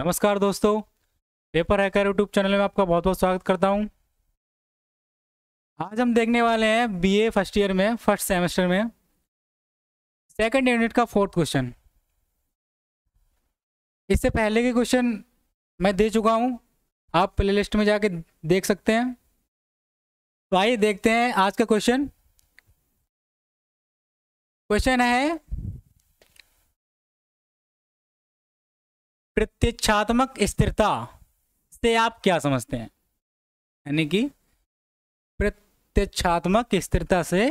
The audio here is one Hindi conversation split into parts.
नमस्कार दोस्तों पेपर हैकर यूट्यूब चैनल में आपका बहुत बहुत स्वागत करता हूं आज हम देखने वाले हैं बीए फर्स्ट ईयर में फर्स्ट सेमेस्टर में सेकंड यूनिट का फोर्थ क्वेश्चन इससे पहले के क्वेश्चन मैं दे चुका हूं आप प्लेलिस्ट में जाके देख सकते हैं तो आइए देखते हैं आज का क्वेश्चन क्वेश्चन है प्रत्यक्षात्मक स्थिरता से आप क्या समझते हैं यानी कि प्रत्यक्षात्मक स्थिरता से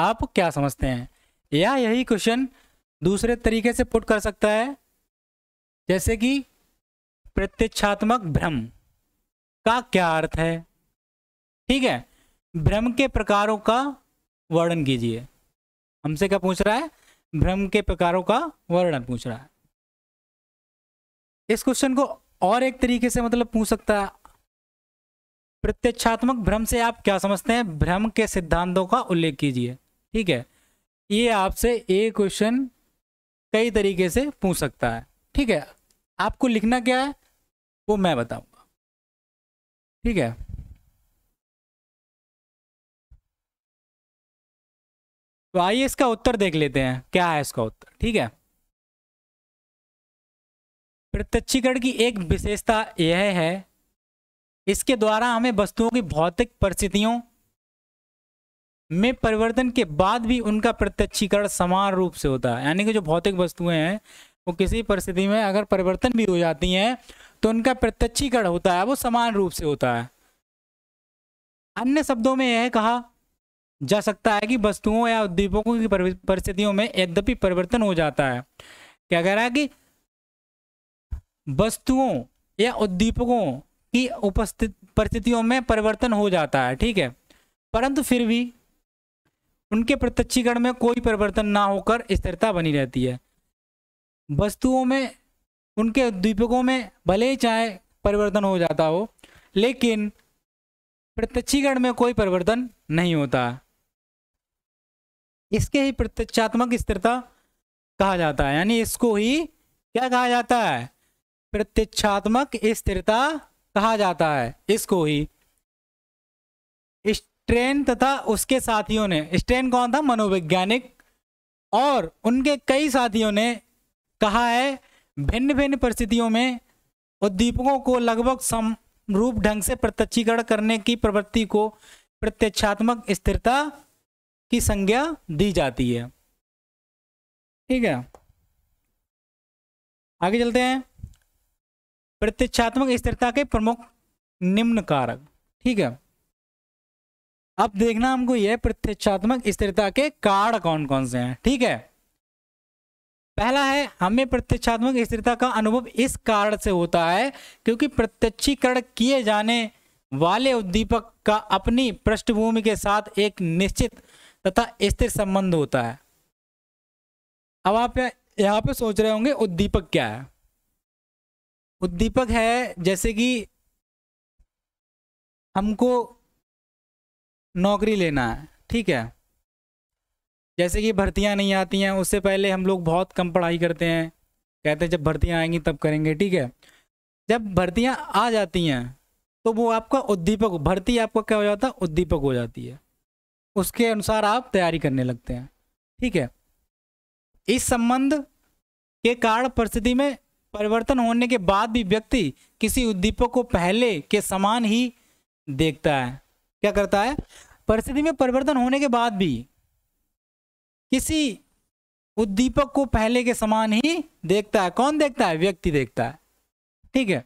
आप क्या समझते हैं या यही क्वेश्चन दूसरे तरीके से पुट कर सकता है जैसे कि प्रत्यक्षात्मक भ्रम का क्या अर्थ है ठीक है भ्रम के प्रकारों का वर्णन कीजिए हमसे क्या पूछ रहा है भ्रम के प्रकारों का वर्णन पूछ रहा है इस क्वेश्चन को और एक तरीके से मतलब पूछ सकता है प्रत्यक्षात्मक भ्रम से आप क्या समझते हैं भ्रम के सिद्धांतों का उल्लेख कीजिए ठीक है ये आपसे ये क्वेश्चन कई तरीके से पूछ सकता है ठीक है आपको लिखना क्या है वो मैं बताऊंगा ठीक है तो आइए इसका उत्तर देख लेते हैं क्या है इसका उत्तर ठीक है प्रत्यक्षीकरण की एक विशेषता यह है इसके द्वारा हमें वस्तुओं की भौतिक परिस्थितियों में परिवर्तन के बाद भी उनका प्रत्यक्षीकरण समान रूप से होता है यानी कि जो भौतिक वस्तुएं हैं वो किसी परिस्थिति में अगर परिवर्तन भी हो जाती हैं तो उनका प्रत्यक्षीकरण होता है वो समान रूप से होता है अन्य शब्दों में यह कहा जा सकता है कि वस्तुओं या उद्दीपकों की परिस्थितियों में यद्यपि परिवर्तन हो जाता है क्या कह रहा है कि वस्तुओं या उद्दीपकों की उपस्थित परिस्थितियों में परिवर्तन हो जाता है ठीक है परंतु फिर भी उनके प्रत्यक्षीकरण में कोई परिवर्तन ना होकर स्थिरता बनी रहती है वस्तुओं में उनके उद्दीपकों में भले ही चाहे परिवर्तन हो जाता हो लेकिन प्रत्यक्षीकरण में कोई परिवर्तन नहीं होता इसके ही प्रत्यक्षात्मक स्थिरता कहा जाता है यानी इसको ही क्या कहा जाता है प्रत्यक्षात्मक स्थिरता कहा जाता है इसको ही स्ट्रेन तथा उसके साथियों ने स्ट्रेन कौन था मनोवैज्ञानिक और उनके कई साथियों ने कहा है भिन्न भिन्न परिस्थितियों में उद्दीपकों को लगभग समरूप ढंग से प्रत्यक्षीकरण करने की प्रवृत्ति को प्रत्यक्षात्मक स्थिरता की संज्ञा दी जाती है ठीक है आगे चलते हैं प्रतीक्षात्मक स्थिरता के प्रमुख निम्न कारक ठीक है अब देखना हमको यह प्रतीक्षात्मक स्थिरता के कारण कौन कौन से हैं ठीक है पहला है हमें प्रत्यक्षात्मक स्थिरता का अनुभव इस कारण से होता है क्योंकि प्रत्यक्षीकरण किए जाने वाले उद्दीपक का अपनी पृष्ठभूमि के साथ एक निश्चित तथा स्थिर संबंध होता है अब आप यहाँ पे सोच रहे होंगे उद्दीपक क्या है उद्दीपक है जैसे कि हमको नौकरी लेना है ठीक है जैसे कि भर्तियां नहीं आती हैं उससे पहले हम लोग बहुत कम पढ़ाई करते हैं कहते हैं जब भर्तियां आएंगी तब करेंगे ठीक है जब भर्तियां आ जाती हैं तो वो आपका उद्दीपक भर्ती आपका क्या हो जाता है उद्दीपक हो जाती है उसके अनुसार आप तैयारी करने लगते हैं ठीक है इस संबंध के कारण परिस्थिति में परिवर्तन होने के बाद भी व्यक्ति किसी उद्दीपक को पहले के समान ही देखता है क्या करता है परिस्थिति में परिवर्तन होने के बाद भी किसी उद्दीपक को पहले के समान ही देखता है कौन देखता है व्यक्ति देखता है ठीक है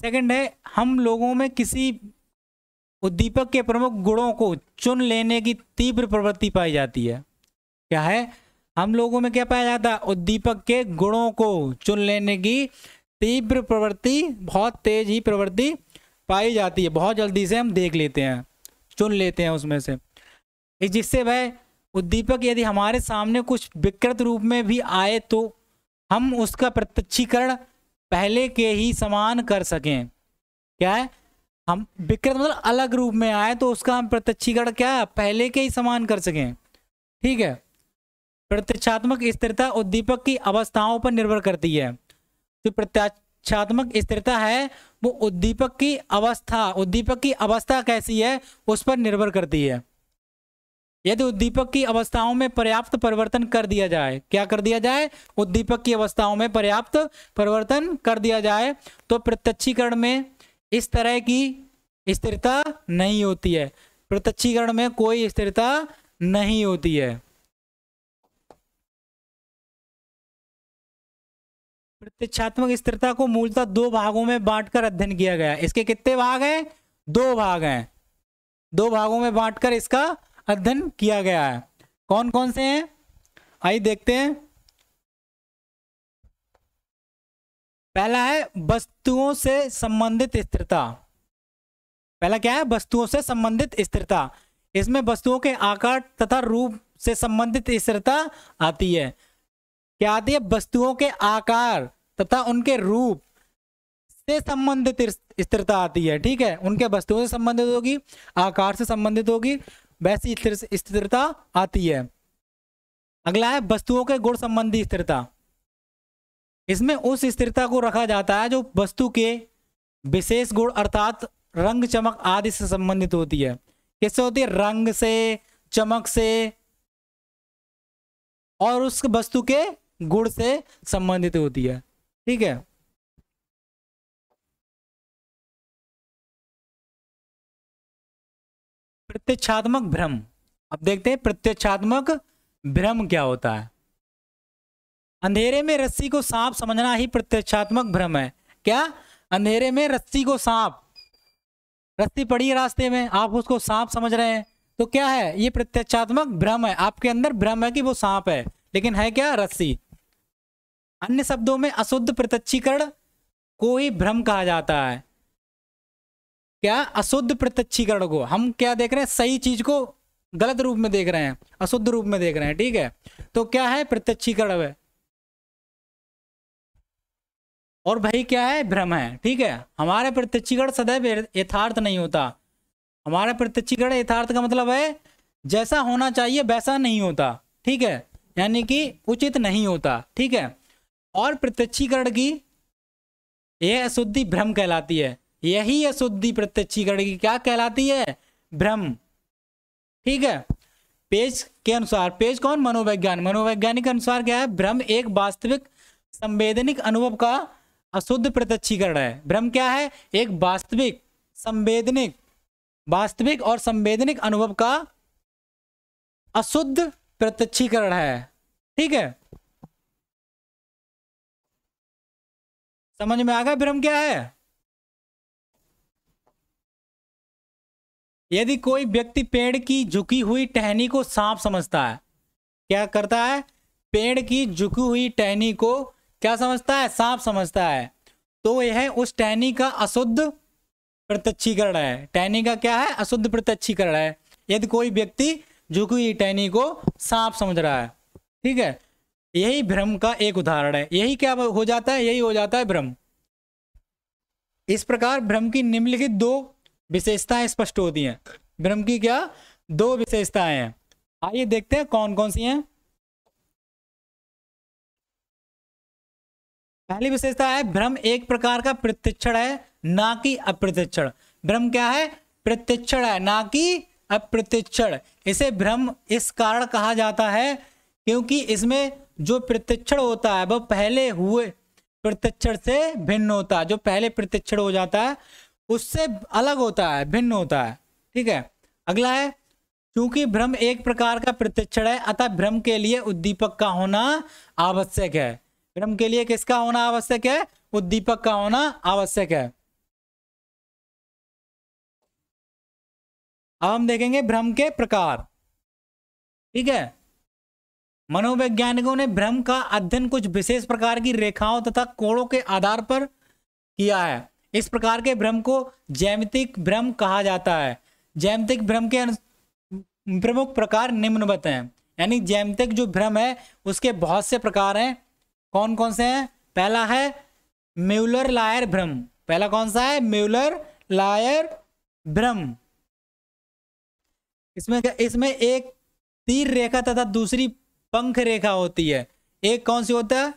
सेकंड है हम लोगों में किसी उद्दीपक के प्रमुख गुणों को चुन लेने की तीव्र प्रवृत्ति पाई जाती है क्या है हम लोगों में क्या पाया जाता है उद्दीपक के गुणों को चुन लेने की तीव्र प्रवृत्ति बहुत तेज ही प्रवृत्ति पाई जाती है बहुत जल्दी से हम देख लेते हैं चुन लेते हैं उसमें से जिससे वह उद्दीपक यदि हमारे सामने कुछ विकृत रूप में भी आए तो हम उसका प्रत्यक्षीकरण पहले के ही समान कर सकें क्या है हम विकृत मतलब अलग रूप में आए तो उसका हम प्रत्यक्षीकरण क्या पहले के ही समान कर सकें ठीक है प्रत्यक्षात्मक स्थिरता उद्दीपक की अवस्थाओं पर निर्भर करती है तो प्रत्यक्षात्मक स्थिरता है वो उद्दीपक की अवस्था उद्दीपक की अवस्था कैसी है उस पर निर्भर करती है यदि उद्दीपक की अवस्थाओं में पर्याप्त परिवर्तन कर दिया जाए क्या कर दिया जाए उद्दीपक की अवस्थाओं में पर्याप्त परिवर्तन कर दिया जाए तो प्रत्यक्षीकरण में इस तरह की स्थिरता नहीं होती है प्रत्यक्षीकरण में कोई स्थिरता नहीं होती है प्रतीक्षात्मक स्थिरता को मूलतः दो भागों में बांटकर अध्ययन किया गया इसके कितने भाग हैं दो भाग हैं दो भागों में बांटकर इसका अध्ययन किया गया है कौन कौन से हैं आइए देखते हैं पहला है वस्तुओं से संबंधित स्थिरता पहला क्या है वस्तुओं से संबंधित स्थिरता इसमें वस्तुओं के आकार तथा रूप से संबंधित स्थिरता आती है क्या आती है वस्तुओं के आकार तथा उनके रूप से संबंधित स्थिरता आती है ठीक है उनके वस्तुओं से संबंधित होगी आकार से संबंधित होगी वैसी स्थिरता आती है अगला है वस्तुओं के गुण संबंधी स्थिरता इसमें उस स्थिरता को रखा जाता है जो वस्तु के विशेष गुण अर्थात रंग चमक आदि से संबंधित होती है किससे होती है रंग से चमक से और उस वस्तु के गुण से संबंधित होती है ठीक है प्रत्यक्षात्मक भ्रम अब देखते हैं प्रत्यक्षात्मक भ्रम क्या होता है अंधेरे में रस्सी को सांप समझना ही प्रत्यक्षात्मक भ्रम है क्या अंधेरे में रस्सी को सांप रस्सी पड़ी है रास्ते में आप उसको सांप समझ रहे हैं तो क्या है ये प्रत्यक्षात्मक भ्रम है आपके अंदर भ्रम है कि वो सांप है लेकिन है क्या रस्सी अन्य शब्दों में अशुद्ध प्रत्यक्षीकरण को ही भ्रम कहा जाता है क्या अशुद्ध प्रत्यक्षीकरण को हम क्या देख रहे हैं सही चीज को गलत रूप में देख रहे हैं अशुद्ध रूप में देख रहे हैं ठीक है तो क्या है प्रत्यक्षीकरण है और भाई क्या है भ्रम है ठीक है हमारे प्रत्यक्षीकरण सदैव यथार्थ नहीं होता हमारे प्रत्यक्षीकरण यथार्थ का मतलब है जैसा होना चाहिए वैसा नहीं होता ठीक है यानी कि उचित नहीं होता ठीक है और प्रत्यक्षीकरण की यह अशुद्धि भ्रम कहलाती है यही अशुद्धि प्रत्यक्षीकरण की क्या कहलाती है भ्रम ठीक है पेज के अनुसार पेज कौन मनोवैज्ञान मनोवैज्ञानिक अनुसार क्या है भ्रम एक वास्तविक संवेदनिक अनुभव का अशुद्ध प्रत्यक्षीकरण है भ्रम क्या है एक वास्तविक संवेदनिक वास्तविक और संवेदनिक अनुभव का अशुद्ध प्रत्यक्षीकरण है ठीक है समझ में आ गया भ्रम क्या है यदि कोई व्यक्ति पेड़ की झुकी हुई टहनी को सांप समझता है क्या करता है पेड़ की झुकी हुई टहनी को क्या समझता है सांप समझता है तो यह उस टहनी का अशुद्ध प्रत्यक्षीकरण है टहनी का क्या है अशुद्ध प्रत्यक्षीकरण है यदि कोई व्यक्ति झुकी हुई टहनी को सांप समझ रहा है ठीक है यही भ्रम का एक उदाहरण है यही क्या हो जाता है यही हो जाता है भ्रम इस प्रकार भ्रम की निम्नलिखित दो विशेषताएं स्पष्ट होती हैं भ्रम की क्या दो विशेषताएं हैं आइए देखते हैं कौन कौन सी हैं पहली विशेषता है भ्रम एक प्रकार का प्रत्यक्षण है ना कि अप्रत्यक्षण भ्रम क्या है प्रत्यक्षण है ना कि अप्रत्यक्षण इसे भ्रम इस कारण कहा जाता है क्योंकि इसमें जो प्रत्यक्षण होता है वह पहले हुए प्रत्यक्षण से भिन्न होता है जो पहले प्रत्यक्षण हो जाता है उससे अलग होता है भिन्न होता है ठीक है अगला है क्योंकि भ्रम एक प्रकार का प्रत्यक्षण है अतः भ्रम के लिए उद्दीपक का होना आवश्यक है भ्रम के लिए किसका होना आवश्यक है उद्दीपक का होना आवश्यक है अब हम देखेंगे भ्रम के प्रकार ठीक है मनोवैज्ञानिकों ने भ्रम का अध्ययन कुछ विशेष प्रकार की रेखाओं तथा कोणों के आधार पर किया है इस प्रकार के भ्रम को जैमितिक भ्रम कहा जाता है जैमितिक भ्रम के प्रमुख प्रकार निम्नवत हैं यानी जैमितिक जो भ्रम है उसके बहुत से प्रकार हैं कौन कौन से हैं पहला है म्यूलर लायर भ्रम पहला कौन सा है म्यूलर लायर भ्रम इसमें इसमें एक तीर रेखा तथा दूसरी पंख रेखा होती है एक कौन सी होता है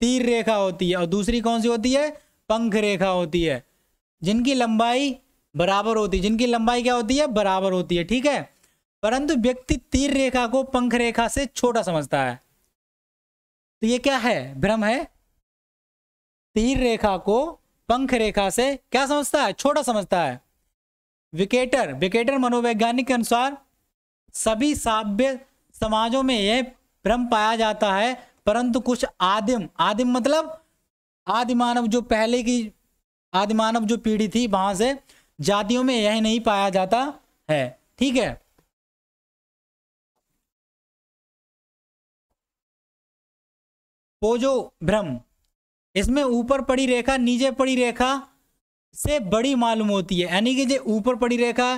तीर रेखा होती है और दूसरी कौन सी होती है पंख रेखा होती है जिनकी लंबाई बराबर होती है जिनकी लंबाई क्या होती है बराबर होती है ठीक है परंतु व्यक्ति तीर रेखा को पंख रेखा से छोटा समझता है तो ये क्या है भ्रम है तीर रेखा को पंख रेखा से क्या समझता है छोटा समझता है विकेटर विकेटर मनोवैज्ञानिक के अनुसार सभी साव्य समाजों में यह भ्रम पाया जाता है परंतु कुछ आदिम आदिम मतलब आदि मानव जो पहले की आदि मानव जो पीढ़ी थी वहां से जातियों में यह नहीं पाया जाता है ठीक है पोजो भ्रम इसमें ऊपर पड़ी रेखा नीचे पड़ी रेखा से बड़ी मालूम होती है यानी कि जो ऊपर पड़ी रेखा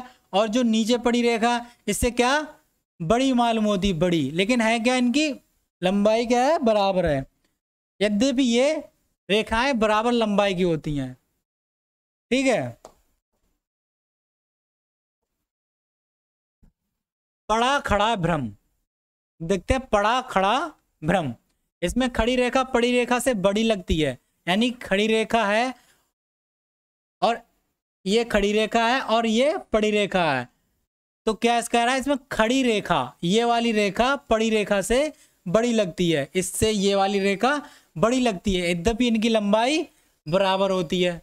और जो नीचे पड़ी रेखा इससे क्या बड़ी मालूम होती बड़ी लेकिन है क्या इनकी लंबाई क्या है बराबर है यद्यपि ये रेखाएं बराबर लंबाई की होती हैं ठीक है पड़ा खड़ा भ्रम देखते हैं पड़ा खड़ा भ्रम इसमें खड़ी रेखा पड़ी रेखा से बड़ी लगती है यानी खड़ी रेखा है और ये खड़ी रेखा है और ये पड़ी रेखा है तो क्या इसका कह रहा है इसमें खड़ी रेखा ये वाली रेखा पड़ी रेखा से बड़ी लगती है इससे ये वाली रेखा बड़ी लगती है यद्यपि इनकी लंबाई बराबर होती है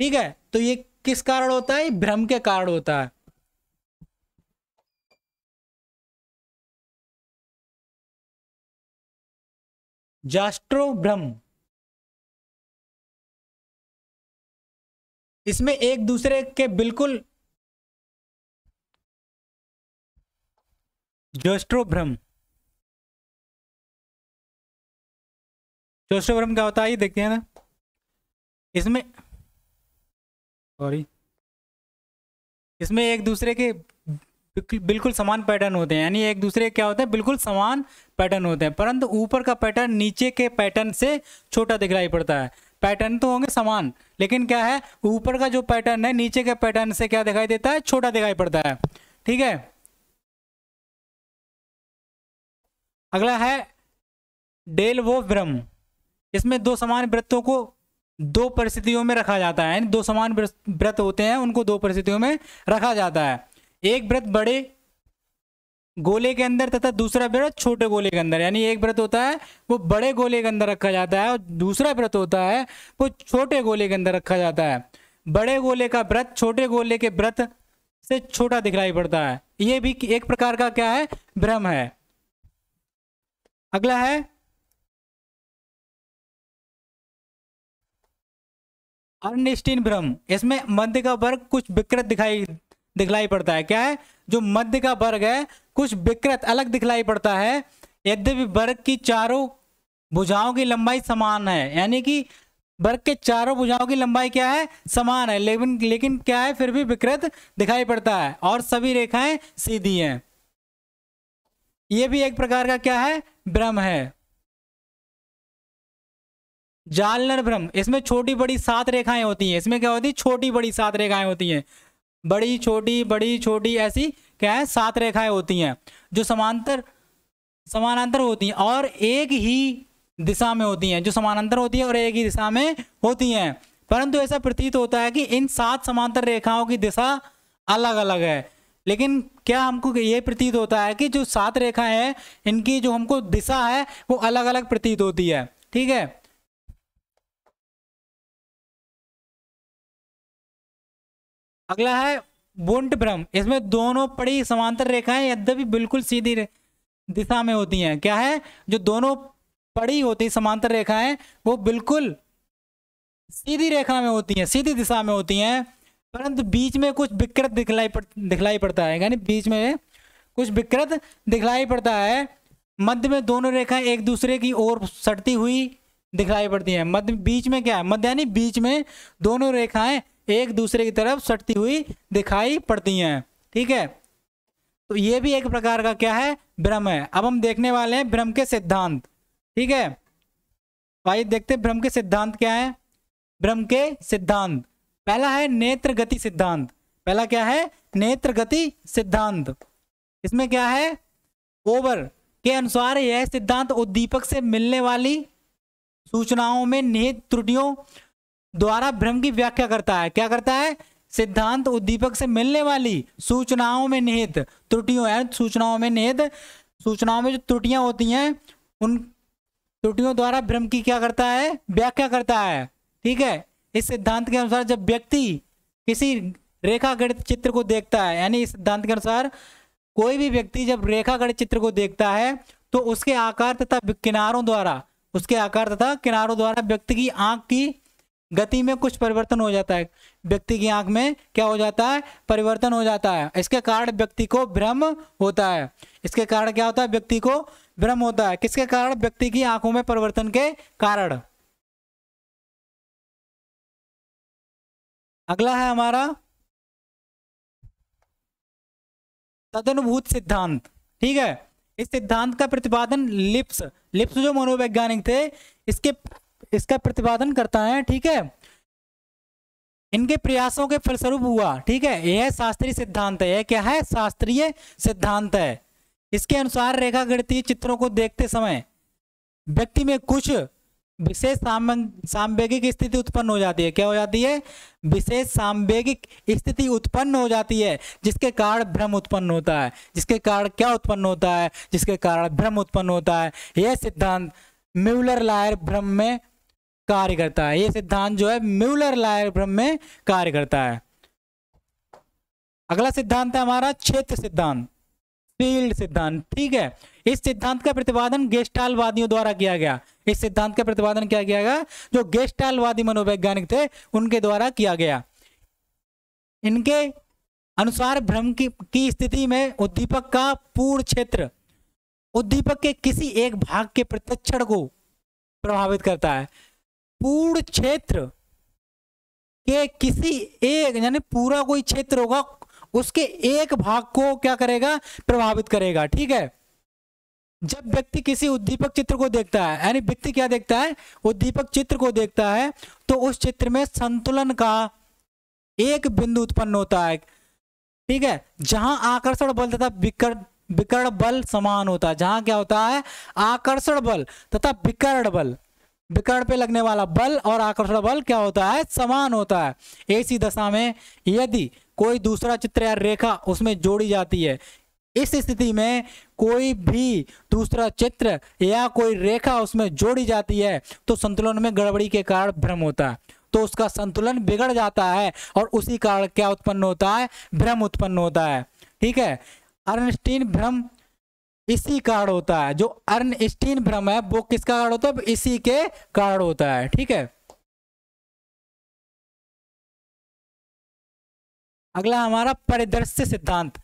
ठीक है तो ये किस कारण होता है भ्रम के कारण होता है जास्ट्रो भ्रम इसमें एक दूसरे के बिल्कुल जोस्ट्रोभ्रम जोस्ट्रोभ्रम क्या होता है ये देखते हैं ना इसमें सॉरी इसमें एक दूसरे के बिल्कुल समान पैटर्न होते हैं यानी एक दूसरे क्या होते हैं बिल्कुल समान पैटर्न होते हैं परंतु ऊपर का पैटर्न नीचे के पैटर्न से छोटा दिखलाई पड़ता है पैटर्न तो होंगे समान लेकिन क्या है ऊपर का जो पैटर्न है नीचे के पैटर्न से क्या दिखाई देता है छोटा दिखाई पड़ता है ठीक है अगला है डेल वो भ्रम इसमें दो समान व्रतों को दो परिस्थितियों में रखा जाता है यानी दो समान व्रत होते हैं उनको दो परिस्थितियों में रखा जाता है एक व्रत बड़े गोले के अंदर तथा दूसरा व्रत छोटे गोले के अंदर यानी एक व्रत होता है वो बड़े गोले के अंदर रखा जाता है और दूसरा व्रत होता है वो छोटे गोले के अंदर रखा जाता है बड़े गोले का व्रत छोटे गोले के व्रत से छोटा दिखलाई पड़ता है ये भी एक प्रकार का क्या है भ्रम है अगला है अर्निस्टीन भ्रम इसमें मध्य का वर्ग कुछ विकृत दिखाई दिखलाई पड़ता है क्या है जो मध्य का वर्ग है कुछ विकृत अलग दिखलाई पड़ता है यद्यपि वर्ग की चारों भुजाओं की लंबाई समान है यानी कि वर्ग के चारों भुजाओं की लंबाई क्या है समान है लेकिन लेकिन क्या है फिर भी विकृत दिखाई पड़ता है और सभी रेखाएं सीधी हैं यह भी एक प्रकार का क्या है ब्रह्म है जालनर भ्रम इसमें छोटी बड़ी सात रेखाएं होती हैं इसमें क्या होती है छोटी बड़ी सात रेखाएं होती हैं बड़ी छोटी बड़ी छोटी ऐसी क्या है सात रेखाएं होती हैं जो समांतर समानांतर होती हैं और एक ही दिशा में होती हैं जो समानांतर होती है और एक ही दिशा में होती हैं परंतु ऐसा प्रतीत होता है कि इन सात समांतर रेखाओं की दिशा अलग अलग है लेकिन क्या हमको ये प्रतीत होता है कि जो सात रेखाएं हैं इनकी जो हमको दिशा है वो अलग अलग प्रतीत होती है ठीक है अगला है बुंट भ्रम इसमें दोनों पड़ी समांतर रेखाएं यद्यपि बिल्कुल सीधी दिशा में होती हैं क्या है जो दोनों पड़ी होती समांतर रेखाएं वो बिल्कुल सीधी रेखा में होती हैं सीधी दिशा में होती हैं परंतु बीच में कुछ विकृत दिखलाई पड़ दिखलाई पड़ता है यानी बीच में कुछ विकृत दिखलाई पड़ता है मध्य में दोनों रेखाएं एक दूसरे की ओर सटती हुई दिखलाई पड़ती हैं मध्य बीच में क्या है मध्य यानी बीच में दोनों रेखाएं एक दूसरे की तरफ सटती हुई दिखाई पड़ती हैं ठीक है तो ये भी एक प्रकार का क्या है भ्रम है अब हम देखने वाले हैं भ्रम के सिद्धांत ठीक है भाई तो देखते हैं भ्रम के सिद्धांत क्या है भ्रम के सिद्धांत पहला है नेत्र गति सिद्धांत पहला क्या है नेत्र गति सिद्धांत इसमें क्या है ओवर के अनुसार यह सिद्धांत उद्दीपक से मिलने वाली सूचनाओं में निहित त्रुटियों द्वारा भ्रम की व्याख्या करता है क्या करता है सिद्धांत उद्दीपक से मिलने वाली सूचनाओं में निहित त्रुटियों है सूचनाओं में निहित सूचनाओं में जो त्रुटियां होती हैं उन त्रुटियों द्वारा भ्रम की क्या करता है व्याख्या करता है ठीक है इस सिद्धांत के अनुसार जब व्यक्ति किसी रेखा गणित चित्र को देखता है यानी इस सिद्धांत के अनुसार कोई भी व्यक्ति जब रेखा गणित चित्र को देखता है तो उसके आकार तथा किनारों द्वारा उसके आकार तथा किनारों द्वारा व्यक्ति की आंख की गति में कुछ परिवर्तन हो जाता है व्यक्ति की आंख में क्या हो जाता है परिवर्तन हो जाता है इसके कारण व्यक्ति को भ्रम होता है इसके कारण क्या होता है व्यक्ति को भ्रम होता है किसके कारण व्यक्ति की आंखों में परिवर्तन के कारण अगला है हमारा तदनुभूत सिद्धांत ठीक है इस सिद्धांत का प्रतिपादन लिप्स लिप्स जो मनोवैज्ञानिक थे इसके इसका प्रतिपादन करता है ठीक है इनके प्रयासों के फलस्वरूप हुआ ठीक है यह शास्त्रीय सिद्धांत है यह क्या है शास्त्रीय सिद्धांत है इसके अनुसार रेखा गणती चित्रों को देखते समय व्यक्ति में कुछ विशेष सांवेगिक स्थिति उत्पन्न हो जाती है क्या हो जाती है विशेष सांवेगिक स्थिति उत्पन्न हो जाती है जिसके कारण भ्रम उत्पन्न होता है जिसके कारण क्या उत्पन्न होता है जिसके कारण भ्रम उत्पन्न होता है यह सिद्धांत म्यूलर लायर भ्रम में कार्य करता है यह सिद्धांत जो है म्यूलर लायर भ्रम में कार्य करता है अगला सिद्धांत है हमारा क्षेत्र सिद्धांत फील्ड सिद्धांत ठीक है इस सिद्धांत का प्रतिपादन गेस्टालवादियों द्वारा किया गया इस सिद्धांत का प्रतिपादन क्या किया गया जो गेस्टालवादी मनोवैज्ञानिक थे उनके द्वारा किया गया इनके अनुसार भ्रम की, की स्थिति में उद्दीपक का पूर्ण क्षेत्र उद्दीपक के किसी एक भाग के प्रत्यक्षण को प्रभावित करता है पूर्ण क्षेत्र के किसी एक यानी पूरा कोई क्षेत्र होगा उसके एक भाग को क्या करेगा प्रभावित करेगा ठीक है जब व्यक्ति किसी उद्दीपक चित्र को देखता है यानी व्यक्ति क्या देखता है उद्दीपक चित्र को देखता है तो उस चित्र में संतुलन का एक बिंदु उत्पन्न होता है ठीक है जहां आकर्षण बल तथा विकर्ण बल समान होता है जहां क्या होता है आकर्षण बल तथा विकर्ण बल विकर्ण पे लगने वाला बल और आकर्षण बल क्या होता है समान होता है ऐसी दशा में यदि कोई दूसरा चित्र या रेखा उसमें जोड़ी जाती है इस स्थिति में कोई भी दूसरा चित्र या कोई रेखा उसमें जोड़ी जाती है तो संतुलन में गड़बड़ी के कारण भ्रम होता है तो उसका संतुलन बिगड़ जाता है और उसी कारण क्या उत्पन्न होता है भ्रम उत्पन्न होता है ठीक है अर्नस्टीन भ्रम इसी कारण होता है जो अर्नस्टीन भ्रम है वो किसका कारण होता है इसी के कारण होता है ठीक है अगला हमारा परिदृश्य सिद्धांत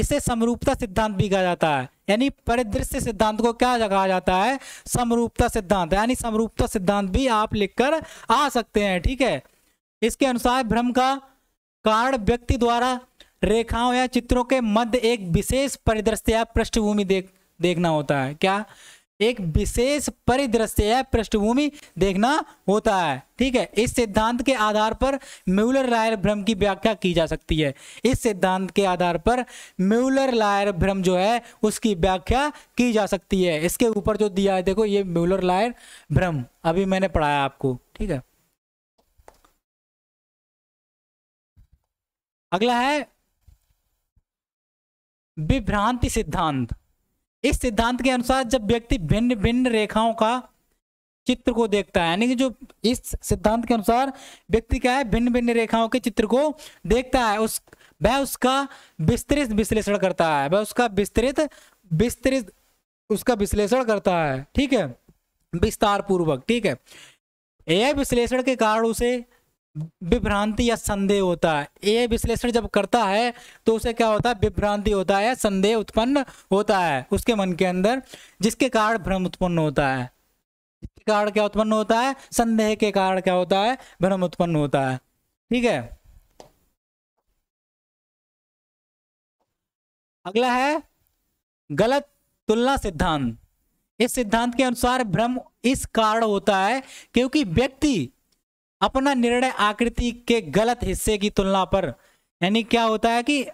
इसे समरूपता सिद्धांत भी कहा जाता है यानी परिदृश्य सिद्धांत को क्या कहा जाता है समरूपता सिद्धांत यानी समरूपता सिद्धांत भी आप लिखकर आ सकते हैं ठीक है इसके अनुसार भ्रम का कारण व्यक्ति द्वारा रेखाओं या चित्रों के मध्य एक विशेष परिदृश्य या पृष्ठभूमि देख देखना होता है क्या एक विशेष परिदृश्य या पृष्ठभूमि देखना होता है ठीक है इस सिद्धांत के आधार पर म्यूलर लायर भ्रम की व्याख्या की जा सकती है इस सिद्धांत के आधार पर म्यूलर लायर भ्रम जो है उसकी व्याख्या की जा सकती है इसके ऊपर जो दिया है देखो ये म्यूलर लायर भ्रम अभी मैंने पढ़ाया आपको ठीक है अगला है विभ्रांति सिद्धांत इस सिद्धांत के अनुसार जब व्यक्ति भिन्न भिन्न रेखाओं का चित्र को देखता है यानी कि जो इस सिद्धांत के अनुसार व्यक्ति क्या है भिन्न भिन्न रेखाओं के चित्र को देखता है उस वह उसका विस्तृत विश्लेषण करता है वह उसका विस्तृत विस्तृत उसका विश्लेषण करता है ठीक है विस्तार पूर्वक ठीक है यह विश्लेषण के कारण उसे विभ्रांति या संदेह होता है ये विश्लेषण जब करता है तो उसे क्या होता है विभ्रांति होता है संदेह उत्पन्न होता है उसके मन के अंदर जिसके कारण भ्रम उत्पन्न होता है जिसके कारण क्या उत्पन्न होता है संदेह के कारण क्या होता है भ्रम उत्पन्न होता है ठीक है अगला है गलत तुलना सिद्धांत इस सिद्धांत के अनुसार भ्रम इस कारण होता है क्योंकि व्यक्ति अपना निर्णय आकृति के गलत हिस्से की तुलना पर यानी क्या होता है कि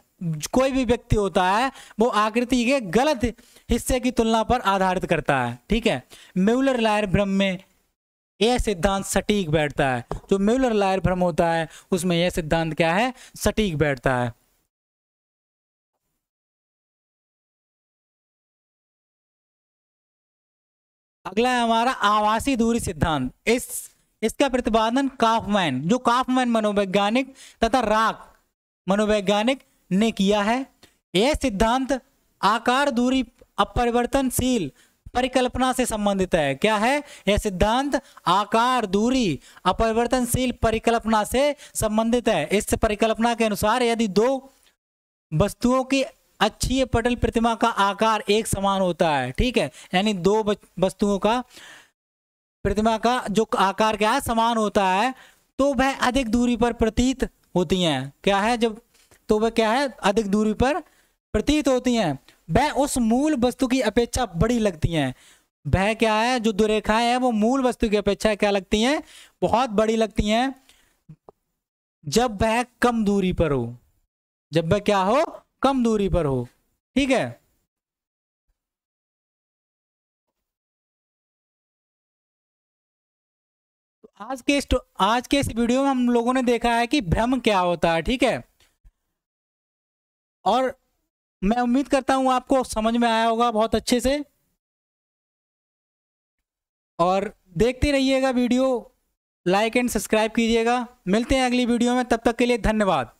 कोई भी व्यक्ति होता है वो आकृति के गलत हिस्से की तुलना पर आधारित करता है ठीक है म्यूलर लायर भ्रम में यह सिद्धांत सटीक बैठता है जो म्यूलर लायर भ्रम होता है उसमें यह सिद्धांत क्या है सटीक बैठता है अगला है हमारा आवासीय दूरी सिद्धांत इस इसका प्रतिपादन काफमैन जो काफमैन मनोवैज्ञानिक तथा राग मनोवैज्ञानिक ने किया है यह सिद्धांत आकार दूरी अपरिवर्तनशील परिकल्पना से संबंधित है क्या है यह सिद्धांत आकार दूरी अपरिवर्तनशील परिकल्पना से संबंधित है इस परिकल्पना के अनुसार यदि दो वस्तुओं की अच्छी पटल प्रतिमा का आकार एक समान होता है ठीक है यानी दो वस्तुओं का प्रतिमा का जो आकार क्या है समान होता है तो वह अधिक दूरी पर प्रतीत होती हैं क्या है जब तो वह क्या है अधिक दूरी पर प्रतीत होती हैं वह उस मूल वस्तु की अपेक्षा बड़ी लगती हैं वह क्या है जो दुरेखाएं हैं वो मूल वस्तु की अपेक्षा क्या लगती हैं बहुत बड़ी लगती हैं जब वह कम दूरी पर हो जब वह क्या हो कम दूरी पर हो ठीक है आज के आज के इस वीडियो में हम लोगों ने देखा है कि भ्रम क्या होता है ठीक है और मैं उम्मीद करता हूँ आपको समझ में आया होगा बहुत अच्छे से और देखते रहिएगा वीडियो लाइक एंड सब्सक्राइब कीजिएगा मिलते हैं अगली वीडियो में तब तक के लिए धन्यवाद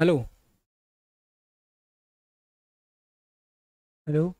हेलो Hello